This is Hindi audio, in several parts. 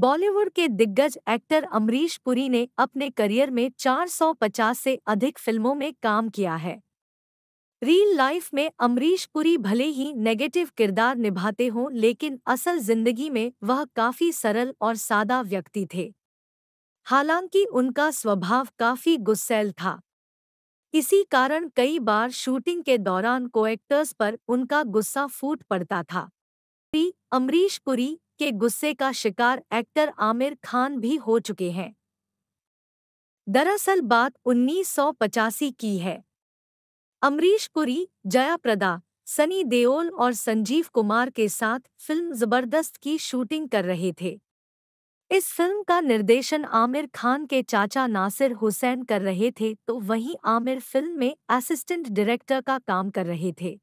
बॉलीवुड के दिग्गज एक्टर अमरीश पुरी ने अपने करियर में 450 से अधिक फिल्मों में काम किया है रियल लाइफ में अमरीश पुरी भले ही नेगेटिव किरदार निभाते हों लेकिन असल जिंदगी में वह काफ़ी सरल और सादा व्यक्ति थे हालांकि उनका स्वभाव काफ़ी गुस्सैल था इसी कारण कई बार शूटिंग के दौरान कोएक्टर्स पर उनका गुस्सा फूट पड़ता था पी अमरीश पुरी के गुस्से का शिकार एक्टर आमिर खान भी हो चुके हैं दरअसल बात उन्नीस की है अमरीश पुरी जया प्रदा सनी देओल और संजीव कुमार के साथ फिल्म जबरदस्त की शूटिंग कर रहे थे इस फिल्म का निर्देशन आमिर खान के चाचा नासिर हुसैन कर रहे थे तो वहीं आमिर फिल्म में असिस्टेंट डायरेक्टर का काम कर रहे थे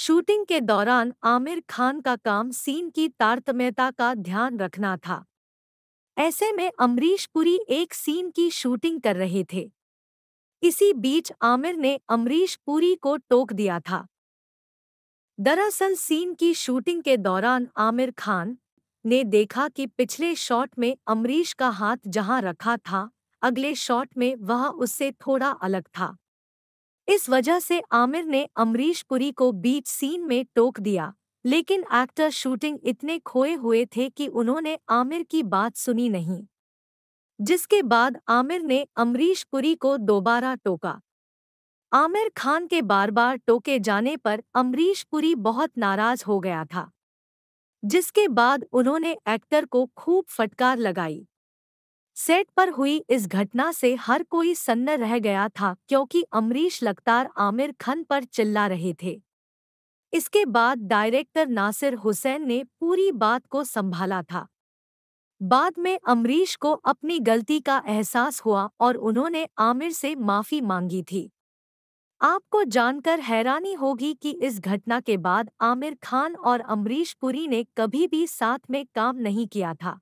शूटिंग के दौरान आमिर खान का काम सीन की तारतम्यता का ध्यान रखना था ऐसे में अमरीश पुरी एक सीन की शूटिंग कर रहे थे इसी बीच आमिर ने अमरीश पुरी को टोक दिया था दरअसल सीन की शूटिंग के दौरान आमिर खान ने देखा कि पिछले शॉट में अमरीश का हाथ जहां रखा था अगले शॉट में वह उससे थोड़ा अलग था इस वजह से आमिर ने अमरीश पुरी को बीच सीन में टोक दिया लेकिन एक्टर शूटिंग इतने खोए हुए थे कि उन्होंने आमिर की बात सुनी नहीं जिसके बाद आमिर ने अमरीश पुरी को दोबारा टोका आमिर खान के बार बार टोके जाने पर अमरीश पुरी बहुत नाराज हो गया था जिसके बाद उन्होंने एक्टर को खूब फटकार लगाई सेट पर हुई इस घटना से हर कोई सन्न रह गया था क्योंकि अमरीश लगतार आमिर खान पर चिल्ला रहे थे इसके बाद डायरेक्टर नासिर हुसैन ने पूरी बात को संभाला था बाद में अमरीश को अपनी गलती का एहसास हुआ और उन्होंने आमिर से माफ़ी मांगी थी आपको जानकर हैरानी होगी कि इस घटना के बाद आमिर खान और अमरीश पुरी ने कभी भी साथ में काम नहीं किया था